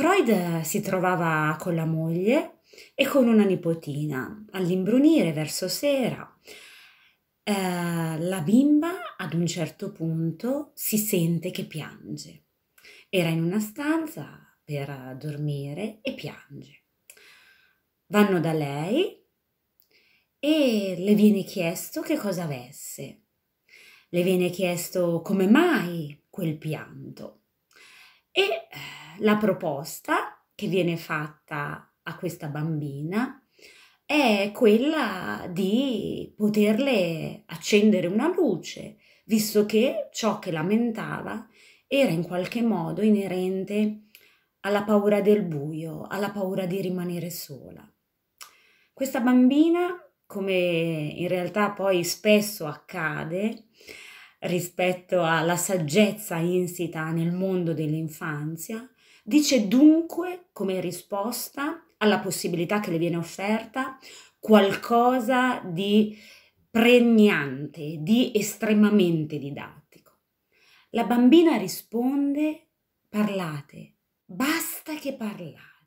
Freud eh, si trovava con la moglie e con una nipotina. All'imbrunire verso sera, eh, la bimba ad un certo punto si sente che piange. Era in una stanza per dormire e piange. Vanno da lei e le viene chiesto che cosa avesse. Le viene chiesto come mai quel pianto. E eh, la proposta che viene fatta a questa bambina è quella di poterle accendere una luce, visto che ciò che lamentava era in qualche modo inerente alla paura del buio, alla paura di rimanere sola. Questa bambina, come in realtà poi spesso accade rispetto alla saggezza insita nel mondo dell'infanzia, Dice dunque, come risposta alla possibilità che le viene offerta, qualcosa di pregnante, di estremamente didattico. La bambina risponde, parlate, basta che parlate.